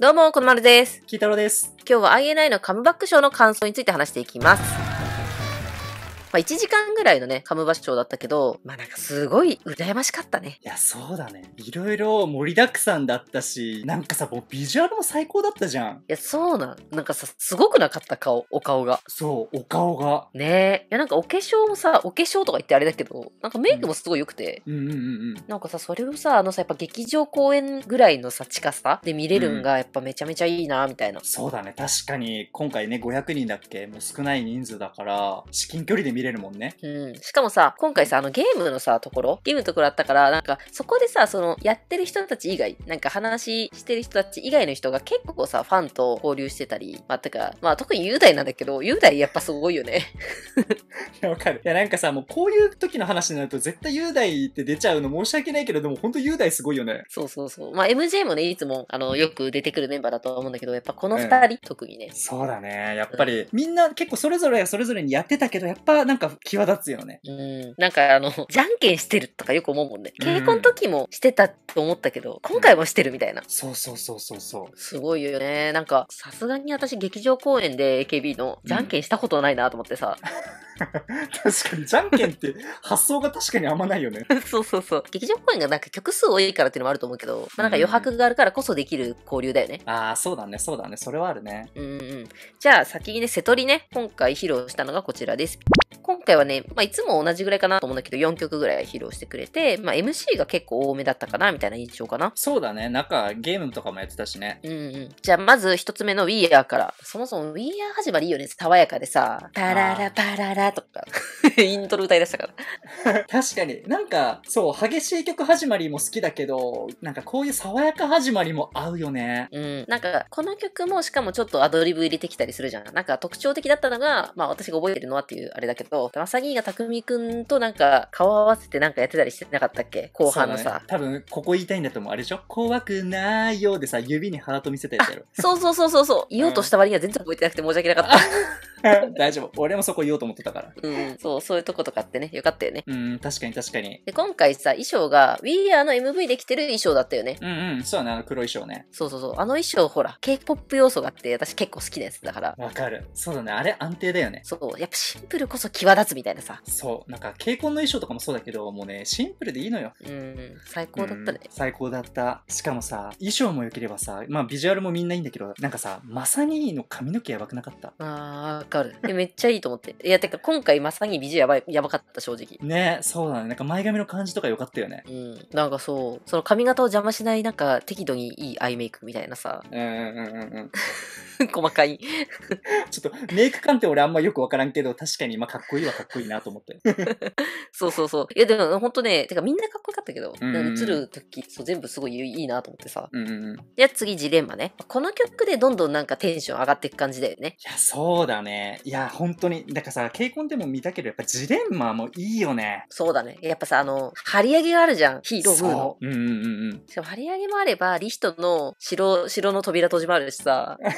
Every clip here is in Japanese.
どうも、このまるです。キータロです。今日は INI のカムバック賞の感想について話していきます。まあ、1時間ぐらいのね、カムバ市だったけど、まあなんかすごい羨ましかったね。いや、そうだね。いろいろ盛りだくさんだったし、なんかさ、もうビジュアルも最高だったじゃん。いや、そうなん。なんかさ、すごくなかった顔、お顔が。そう、お顔が。ねえ。いや、なんかお化粧もさ、お化粧とか言ってあれだけど、なんかメイクもすごい良くて。うん、うんうんうん、なんかさ、それをさ、あのさ、やっぱ劇場公演ぐらいのさ、近さで見れるんが、やっぱめちゃめちゃいいな、みたいな、うん。そうだね。確かに、今回ね、500人だっけもう少ない人数だから、至近距離で見見れるもんね。うん。しかもさ、今回さ、あのゲームのさ、ところ、ゲームのところあったから、なんか、そこでさ、その、やってる人たち以外、なんか話してる人たち以外の人が結構さ、ファンと交流してたり、まあ、てか、まあ、特に雄大なんだけど、雄大やっぱすごいよね。いや、わかる。いや、なんかさ、もうこういう時の話になると、絶対雄大って出ちゃうの申し訳ないけど、でも本当雄大すごいよね。そうそうそう。まあ、MJ もね、いつも、あの、よく出てくるメンバーだと思うんだけど、やっぱこの2人、うん、特にね。そうだね。やっぱり、うん、みんな結構それぞれそれぞれにやってたけど、やっぱなんか際立つよね。うん。なんかあの、じゃんけんしてるとかよく思うもんね。稽古の時もしてたと思ったけど、うん、今回もしてるみたいな。そうそうそうそうそう。すごいよね。なんか、さすがに私劇場公演で AKB のじゃんけんしたことないなと思ってさ。うん、確かに、じゃんけんって発想が確かにあんまないよね。そうそうそう。劇場公演がなんか曲数多いからっていうのもあると思うけど、まあ、なんか余白があるからこそできる交流だよね。ああ、そうだね、そうだね。それはあるね。うんうん。じゃあ先にね、瀬戸りね、今回披露したのがこちらです。今回はね、まあ、いつも同じぐらいかなと思うんだけど、4曲ぐらい披露してくれて、まあ、MC が結構多めだったかな、みたいな印象かな。そうだね。なんか、ゲームとかもやってたしね。うんうん。じゃあ、まず一つ目の We Are から。そもそも We Are 始まりいいよね。爽やかでさ、パララパララとか、イントロ歌い出したから。確かに。なんか、そう、激しい曲始まりも好きだけど、なんかこういう爽やか始まりも合うよね。うん。なんか、この曲もしかもちょっとアドリブ入れてきたりするじゃん。なんか特徴的だったのが、まあ私が覚えてるのはっていうあれだけど、と、まさぎが匠くんとなんか顔合わせてなんかやってたりしてなかったっけ後半のさ。ね、多分、ここ言いたいんだと思う。あれでしょ怖くないよでさ、指にハート見せたやつやろ。そうそうそうそうそう。言おうとした割には全然覚えてなくて申し訳なかった。大丈夫。俺もそこ言おうと思ってたから。うん、そう、そういうとことかってね、よかったよね。うん、確かに確かに。で、今回さ、衣装が、We Are の MV で着てる衣装だったよね。うんうん、そうね、あの黒衣装ね。そうそうそう。あの衣装、ほら、K-POP 要素があって、私結構好きなやつだから。わかる。そうだね、あれ安定だよね。そう、やっぱシンプルこそ際立つみたいなさそうなんか蛍光の衣装とかもそうだけどもうねシンプルでいいのようん最高だったね、うん、最高だったしかもさ衣装も良ければさまあビジュアルもみんないいんだけどなんかさまさにの髪の毛やばくなかったあーわかるめっちゃいいと思っていやてか今回まさにビジュやばいやばかった正直ねそうだねなんか前髪の感じとか良かったよねうんなんかそうその髪型を邪魔しないなんか適度にいいアイメイクみたいなさうんうんうんうん 細かい ちょっとメイク観点俺あんまよく分からんけど確かにまあかっこいいいいはかっこいいなと思って。そうそうそう。いや、でも本当ね、てかみんなかっこよかったけど、映る時、そう全部すごいいいなと思ってさ。じゃあ次、ジレンマね。この曲でどんどんなんかテンション上がっていく感じだよね。いや、そうだね。いや、本当に。なんかさ、稽古でも見たけど、やっぱジレンマもいいよね。そうだね。やっぱさ、あの、張り上げがあるじゃん。ヒーロー風の。うんうんうん。しかも張り上げもあれば、リヒトの城、城の扉閉じもあるしさ。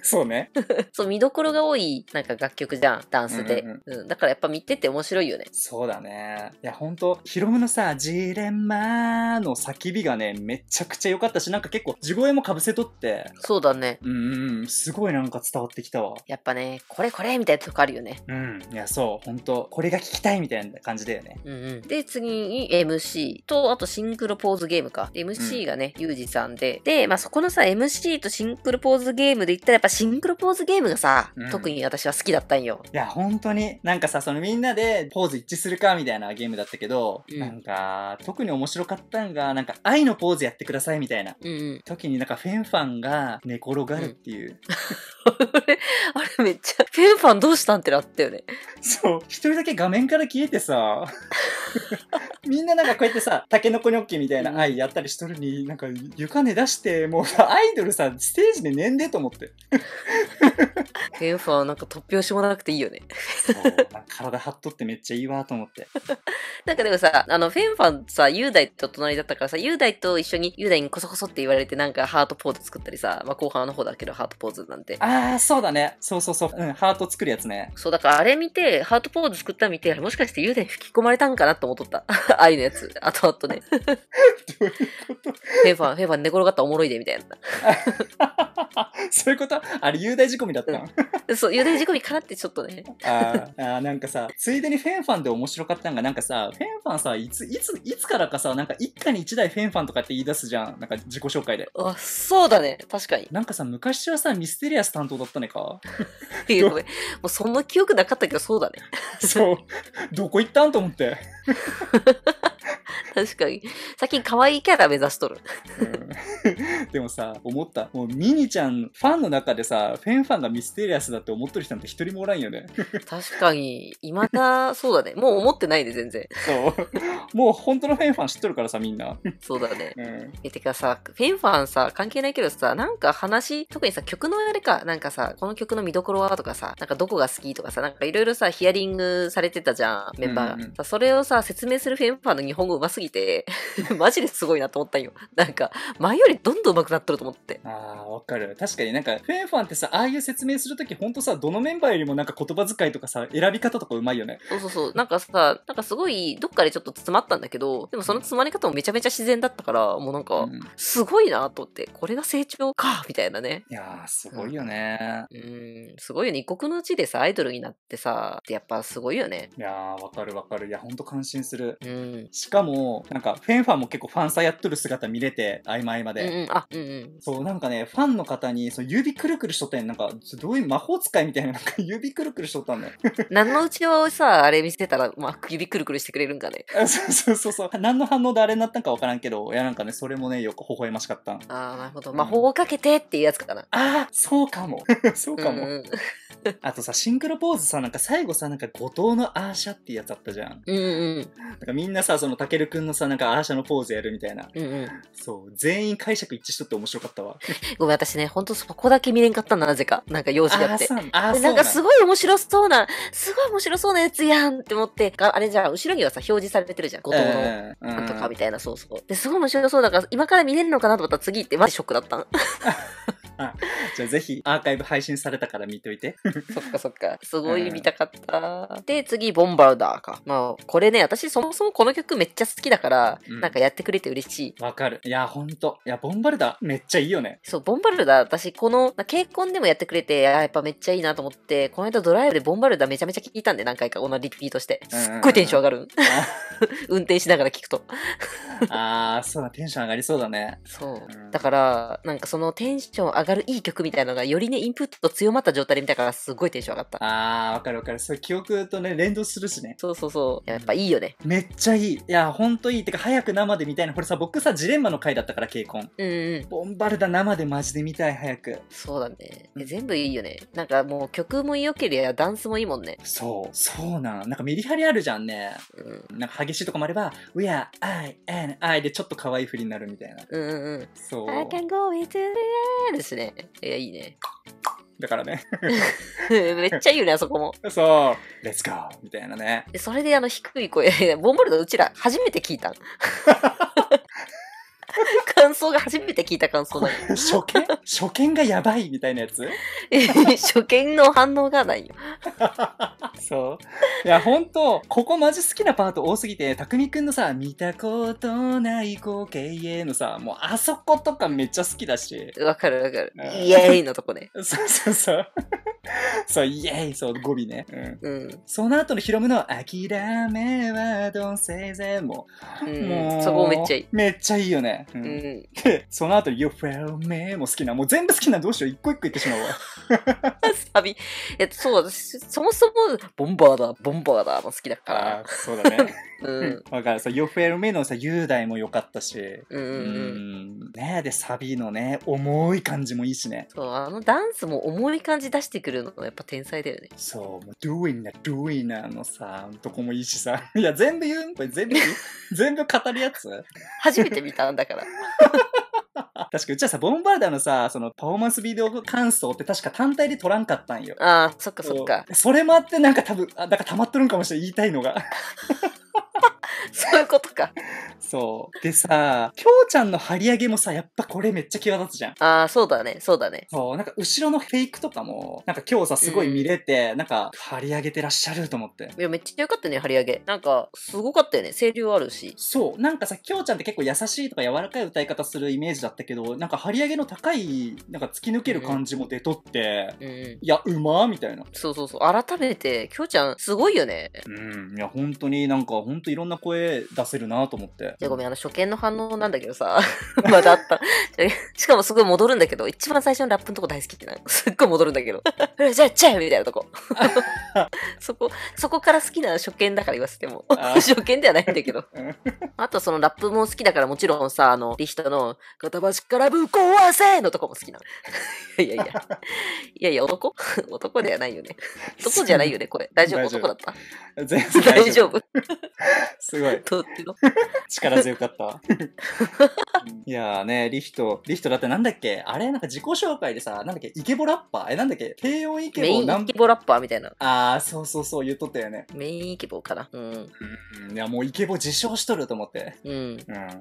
そうね。そう、見どころが多い、なんか楽曲じゃん、ダンスで。うん、うんうん、だからやっぱ見てて面白いよね。そうだね。いや、ほんと、ヒロムのさ、ジレンマーの叫びがね、めちゃくちゃ良かったし、なんか結構、地声もかぶせとって。そうだね。うん、うん、すごいなんか伝わってきたわ。やっぱね、これこれみたいなとこあるよね。うん、いや、そう、ほんと、これが聞きたいみたいな感じだよね。うんうん。で、次に MC と、あとシンクロポーズゲームか。MC がね、ユージさんで。で、まあそこのさ、MC とシンクロポーズゲームで言ったらやっぱシングルポーズゲームがさ、うん特に私は好きだったんよ。いや、本当に、なんかさ、そのみんなでポーズ一致するかみたいなゲームだったけど、うんなんか、特に面白かったんが、なんか愛のポーズやってくださいみたいなうんうん。時になんかフェンファンが寝転がるっていう。あれ、あれめっちゃ、フェンファンどうしたんってなったよね。そう、一人だけ画面から消えてさ、みんななんかこうやってさ、タケノコニョッキみたいな愛やったりしとるに、なんか床寝だして、もうアイドルさ、ステージで寝んでと思って。ンファーなんか突拍子もなくていいよね体張っとってめっちゃいいわと思って なんかでもさあのフェンファンさ雄大と隣だったからさ雄大と一緒に雄大にコソコソって言われてなんかハートポーズ作ったりさ、まあ、後半の方だけどハートポーズなんてああそうだねそうそうそう、うん、ハート作るやつねそうだからあれ見てハートポーズ作った見てもしかして雄大に吹き込まれたんかなと思っとった 愛のやつあとね どういうことフェンファンフェンファン寝転がったらおもろいでみたいなそういうことあれ、雄大仕込みだったうん、そう、雄大仕込みからってちょっとね。ああ、なんかさ、ついでにフェンファンで面白かったんが、なんかさ、フェンファンさ、いつ、いつ、いつからかさ、なんか一家に一台フェンファンとかって言い出すじゃん。なんか自己紹介で。あ、そうだね。確かに。なんかさ、昔はさ、ミステリアス担当だったねか。いや、ごめん。もうそんな記憶なかったけど、そうだね。そう。どこ行ったんと思って。確かに。最近可愛いキャラ目指しとる。うん でもさ、思った。もうミニちゃん、ファンの中でさ、フェンファンがミステリアスだって思ってる人なんて一人もおらんよね。確かに、いまだ、そうだね。もう思ってないで、全然。そう。もう本当のフェンファン知っとるからさ、みんな。そうだね。うん、てかさ、フェンファンさ、関係ないけどさ、なんか話、特にさ、曲のあれか、なんかさ、この曲の見どころはとかさ、なんかどこが好きとかさ、なんかいろいろさ、ヒアリングされてたじゃん、メンバーが。うんうん、さそれをさ、説明するフェンファンの日本語うますぎて、マジですごいなと思ったよ。なんか、前よりどんんど上手くなっとると思って。ああ、わかる。確かになんか、フェンファンってさ、ああいう説明するとき、ほんとさ、どのメンバーよりもなんか言葉遣いとかさ、選び方とかうまいよね。そうそうそう。なんかさ、なんかすごい、どっかでちょっと詰まったんだけど、でもその詰まり方もめちゃめちゃ自然だったから、もうなんか、すごいなと思って、これが成長か、みたいなね。いやー、すごいよね。うん、うんすごいよね。異国の地でさ、アイドルになってさ、やっぱすごいよね。いやわかるわかる。いや、ほんと感心する。うん。しかも、なんか、フェンファンも結構ファンサやっとる姿見れて、曖昧まで。うんあ、うんうん。そう、なんかね、ファンの方に、そう、指くるくるしとったん。なんか、どういう魔法使いみたいな、なんか指くるくるしとったんだよ。何のうちをさ、あれ見せてたら、まあ、指くるくるしてくれるんかね。そうそうそうそう。何の反応であれになったんかわからんけど、いや、なんかね、それもね、よく微笑ましかった。ああ、なるほど。魔法をかけてっていうやつかな。うん、ああ、そうかも。そうかも。うんうんあとさ、シンクロポーズさ、なんか最後さ、なんか後藤のアーシャっていうやつあったじゃん。うんうん。なんかみんなさ、そのたけるくんのさ、なんかアーシャのポーズやるみたいな。うんうん。そう、全員解釈一致しとって面白かったわ。ごめん、私ね、ほんとそこだけ見れんかったんだ、なぜか。なんか用事があって。あなんかすごい面白そうな、すごい面白そうなやつやんって思って、あれじゃあ、後ろにはさ、表示されてるじゃん。後藤の、なんとかみたいな、そうそう。で、すごい面白そうだから、今から見れるのかなと思ったら次行って、マジショックだったん。じゃあぜひアーカイブ配信されたから見といて。そっかそっか。すごい見たかった。うん、で、次、ボンバルダーか。まあ、これね、私そもそもこの曲めっちゃ好きだから、うん、なんかやってくれて嬉しい。わかる。いや、ほんと。いや、ボンバルダーめっちゃいいよね。そう、ボンバルダー、私この、結婚でもやってくれて、やっぱめっちゃいいなと思って、この間ドライブでボンバルダーめちゃめちゃ聞いたんで、何回か同じリピートして。すっごいテンション上がる。運転しながら聞くと。ああ、そうだ、テンション上がりそうだね。そう。だから、なんかそのテンション上ががるいい曲みたいなのがよりね、インプット強まった状態で見たからすごいテンション上がった。あー、わかるわかる。それ記憶とね、連動するしね。そうそうそう。やっぱいいよね。めっちゃいい。いや、ほんといい。てか早く生で見たいな。これさ、僕さ、ジレンマの回だったから、ケイうんうん。ボンバルダ生でマジで見たい、早く。そうだね。全部いいよね。なんかもう曲も良ければダンスもいいもんね。そう。そうなん。なんかメリハリあるじゃんね。うん。なんか激しいとこもあれば、We are I and I でちょっと可愛いふりになるみたいな。うんうんそう。I can go into the ですね。ね。いや、いいね。だからね。めっちゃいいよね、あそこも。そう、レッツゴーみたいなね。それであの低い声、ボンボルのうちら初めて聞いた。感想が初めて聞いた感想だよ。初見初見がやばいみたいなやつ 初見の反応がないよ。そう。いや、ほんと、ここマジ好きなパート多すぎて、たくみくんのさ、見たことない光景へのさ、もうあそことかめっちゃ好きだし。わかるわかる。イエーイのとこね。そうそうそう。そう、イエーイそう、語尾ね。うん。うん、その後のヒロムの、諦めはどうせぜも、うん、もう、そこめっちゃいい。めっちゃいいよね。うん。うん、その後の、You fell me も好きな。もう全部好きなどうしよう。一個一個言ってしまうわ。サビ。いや、そう、そもそも、ボンバーだ、ボンバーだも好きだから。そうだね。うん。わかる。さ、You fell me のさ、雄大も良かったし。うん。ねで、サビのね、重い感じもいいしね。そう、あのダンスも重い感じ出してくるるのやっぱ天才だよね。そう、もう doing な doing なのさ、とこもいいしさ。いや、全部言うんこれ全部言う 全部語るやつ初めて見たんだから。確かうちはさ、ボンバーダーのさ、そのパフォーマンスビデオ感想って確か単体で撮らんかったんよ。ああ、そっかそっか。それもあってなんか多分、あ、んか溜まっとるんかもしれない、言いたいのが。そういうことか。そう。でさ、きょうちゃんの張り上げもさ、やっぱこれめっちゃ際立つじゃん。ああ、そうだね、そうだね。そう、なんか後ろのフェイクとかも、なんか今日さ、すごい見れて、うん、なんか張り上げてらっしゃると思って。いや、めっちゃ良かったね、張り上げ。なんか、すごかったよね、声量あるし。そう、なんかさ、きょうちゃんって結構優しいとか柔らかい歌い方するイメージだったけど、なんか張り上げの高い、なんか突き抜ける感じも出とって、うん、いや、うまーみたいな。そうそうそう、改めて、きょうちゃん、すごいよね。うん、いや、本当になんか、本当いろんな声出せるなと思って。じゃごめん、あの、初見の反応なんだけどさ、まだあった。しかもすごい戻るんだけど、一番最初のラップのとこ大好きってなすっごい戻るんだけど。じゃあ、ゃうよ。みたいなとこ。そこ、そこから好きな初見だから言わせても。初見ではないんだけど。あと、そのラップも好きだから、もちろんさ、あの、リヒトの、片橋からぶっ壊せのとこも好きなの。いやいやいや。いやいや、男 男ではないよね。男じゃないよね、これ。大丈夫男だった全然大丈夫。すごい。どっちの力強かった。いやーね、リヒト、リヒトだってなんだっけあれなんか自己紹介でさ、なんだっけイケボラッパーえ、なんだっけ低音イケボメインイケボラッパーみたいな。あそうそうそう、言っとったよね。メインイケボかな。うん。うん、いや、もうイケボ自称しとると思って。うん。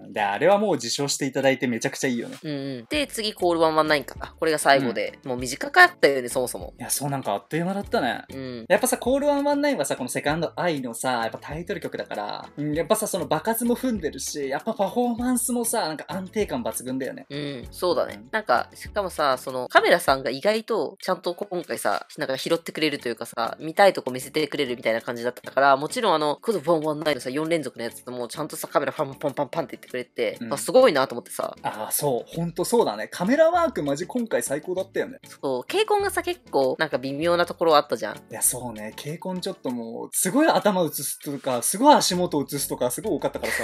うん。で、あれはもう自称していただいてめちゃくちゃいいよね。うん、うん。で、次、コールワンワンナインか。これが最後で、うん、もう短かったよね、そもそも。いや、そうなんかあっという間だったね。うん。やっぱさ、コールワンワンナインはさ、このセカンドアイのさ、やっぱタイトル曲だから、うん、やっぱさ、その場数も踏んでてるし、やっぱパフォーマンスもさ、なんか安定感抜群だよね。うん、そうだね。なんか、しかもさ、そのカメラさんが意外とちゃんと今回さ、なんか拾ってくれるというかさ、見たいとこ見せてくれるみたいな感じだったから、もちろんあの、こそボンボンナイのさ、4連続のやつもちゃんとさ、カメラパンパンパンパンって言ってくれて、うん、あすごいなと思ってさ。ああ、そう、ほんとそうだね。カメラワークマジ今回最高だったよね。そう、傾向がさ、結構なんか微妙なところあったじゃん。いや、そうね。傾向ちょっともう、すごい頭映すとか、すごい足元映すとか、すごい多かったからさ。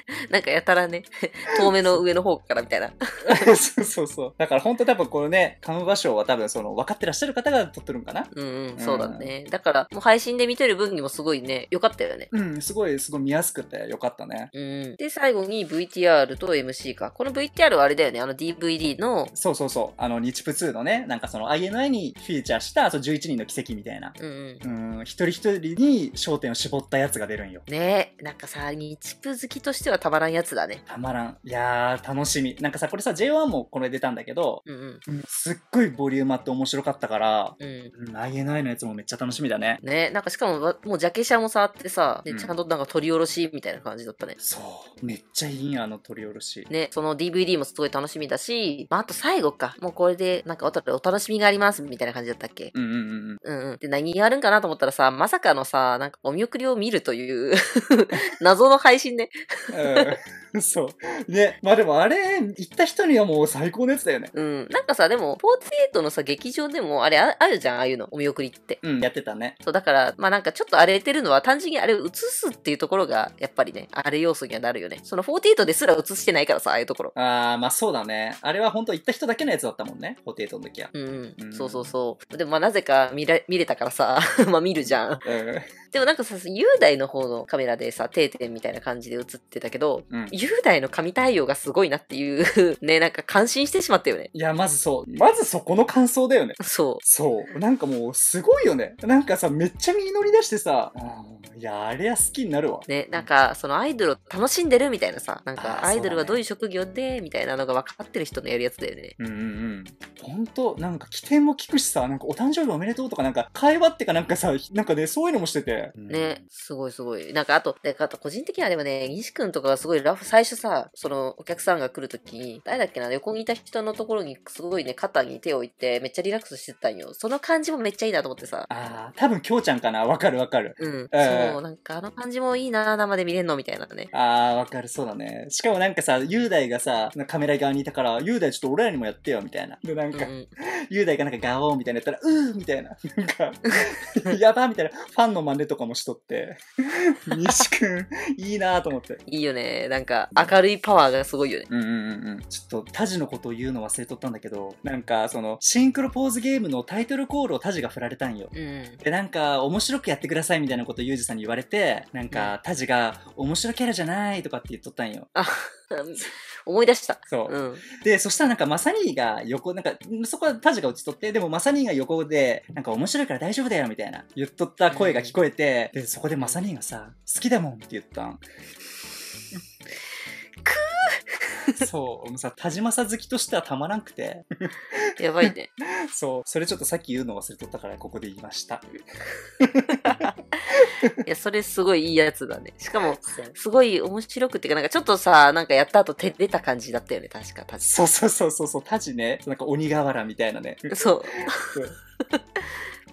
なんかやたらね、遠目の上の方からみたいな。そうそうそう。だから本当多分このね、カムバ賞は多分その分かってらっしゃる方が撮ってるんかな。うん、うん、そうだね。だからもう配信で見てる分にもすごいね、よかったよね。うん、すごい、すごい見やすくてよかったね。うん。で、最後に VTR と MC か。この VTR はあれだよね、あの DVD の。そうそうそう。あの、日プ2のね、なんかその INI にフィーチャーした、その11人の奇跡みたいな。うん、うん。うん、一人一人に焦点を絞ったやつが出るんよ。ねなんかさ、日プ好きとしてしてはたまらんやつだね。たまらん。いやー、楽しみ。なんかさ、これさ、J1 もこれ出たんだけど、うんうん、すっごいボリュームあって面白かったから、うん、INI のやつもめっちゃ楽しみだね。ね、なんかしかも、もうジャケシャも触ってさ、ね、ちゃんとなんか取り下ろしみたいな感じだったね。うん、そう。めっちゃいいんあの取り下ろし。ね、その DVD もすごい楽しみだし、まあ、あと最後か。もうこれで、なんかお楽しみがありますみたいな感じだったっけうんうんうん。うんうん。で、何やるんかなと思ったらさ、まさかのさ、なんかお見送りを見るという 謎の配信ねうん、そう。ね。まあでもあれ、行った人にはもう最高のやつだよね。うん。なんかさ、でも、48のさ、劇場でも、あれあ、あるじゃん、ああいうの。お見送りって。うん、やってたね。そう、だから、まあなんかちょっと荒れてるのは、単純にあれを映すっていうところが、やっぱりね、あれ要素にはなるよね。その48ですら映してないからさ、ああいうところ。ああ、まあそうだね。あれは本当行った人だけのやつだったもんね、48の時は。うん、うん、そうそうそう。でもまあなぜか見ら見れたからさ、まあ見るじゃん。うん。でもなんかさ、雄大の方のカメラでさ、定点みたいな感じで映って、ってたけど、うん、雄大の神対応がすごいなっていう ね、なんか感心してしまったよね。いや、まずそう。まずそこの感想だよね。そう。そう。なんかもう、すごいよね。なんかさ、めっちゃ身り出してさ、いや、あれは好きになるわ。ね、なんか、そのアイドルを楽しんでるみたいなさ、なんか、アイドルはどういう職業で、みたいなのが分かってる人のやるやつだよね。うんうんうん。ほんと、なんか、起点も聞くしさ、なんか、お誕生日おめでとうとか、なんか、会話ってかなんかさ、なんかね、そういうのもしてて。ね、すごいすごい。なんか、あと、であと個人的にはでもね、西君とかがすごいラフ、最初さ、そのお客さんが来るときに、誰だっけな、横にいた人のところにすごいね、肩に手を置いて、めっちゃリラックスしてたんよ。その感じもめっちゃいいなと思ってさ。ああ、多分きょうちゃんかな。わかるわかる。うん。そう、なんかあの感じもいいな、生で見れんのみたいなね。ああ、わかる、そうだね。しかもなんかさ、雄大がさ、カメラ側にいたから、雄大ちょっと俺らにもやってよ、みたいな。で、なんか、雄、うん、大、がなんかガオーみたいなやったら、うーみたいな。なんか、やばみたいな。ファンの真似とかもしとって。西くん、いいなと思って。いいよね。なんか、明るいパワーがすごいよね。うんうんうん。ちょっと、タジのことを言うの忘れとったんだけど、なんか、その、シンクロポーズゲームのタイトルコールをタジが振られたんよ。うん、で、なんか、面白くやってくださいみたいなことをユージさんに言われて、なんか、タジが、面白キャラじゃないとかって言っとったんよ。あ 思い出した。そう。うん、で、そしたらなんか、マサニーが横、なんか、そこはタジが打ち取って、でもマサニーが横で、なんか面白いから大丈夫だよみたいな、言っとった声が聞こえて、うん、で、そこでマサニーがさ、好きだもんって言ったん。そう、もうさ、田島さ好きとしてはたまらんくて。やばいね。そう、それちょっとさっき言うの忘れとったからここで言いました。いや、それすごいいいやつだね。しかも、すごい面白くてか、なんかちょっとさ、なんかやった後手出た感じだったよね、確か、タジ。そうそうそうそうタジね。なんか鬼瓦みたいなね。そう。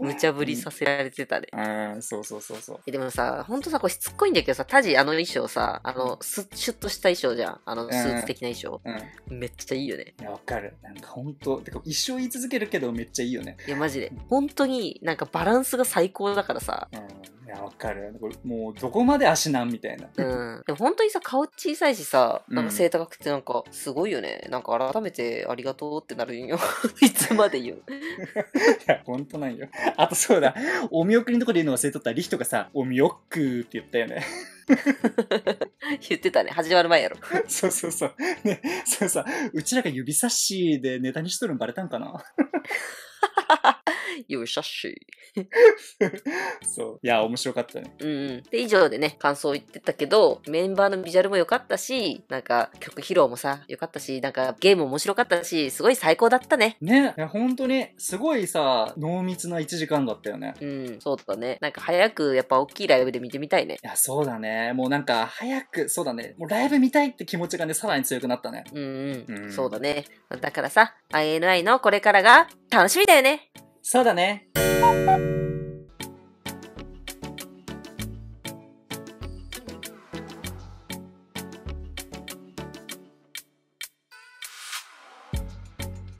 無茶ぶりさせられてたね。うん、そうそうそうそう。でもさ、ほんとさ、こしつこいんだけどさ、タジあの衣装さ、あの、シュッとした衣装じゃん。あの、スーツ的な衣装。うん。めっちゃいいよね。いや、わかる。なんかほんと、てか一生言い続けるけどめっちゃいいよね。いや、マジで。本当になんかバランスが最高だからさ。うんいやわかるこれもうどこまで足なんみたいなうんでも本当にさ顔小さいしさなんか背高くてなんかすごいよね、うん、なんか改めてありがとうってなるんよ いつまで言う いやほんとなんよあとそうだお見送りのとこで言うの忘れとったリヒとかさ「お見送って言ったよね 言ってたね始まる前やろそうそうそうねそうさうちらが指差しでネタにしとるんバレたんかな よいし。そう。いや、面白かったね。うん、うん。で、以上でね、感想言ってたけど、メンバーのビジュアルも良かったし、なんか曲披露もさ、良かったし、なんかゲーム面白かったし、すごい最高だったね。ね。いや、本当に、すごいさ、濃密な1時間だったよね。うん、そうだね。なんか早く、やっぱ大きいライブで見てみたいね。いや、そうだね。もうなんか、早く、そうだね。もうライブ見たいって気持ちがね、さらに強くなったね。うん、うん、うん、そうだね。だからさ、INI のこれからが楽しみだよね。そうだね。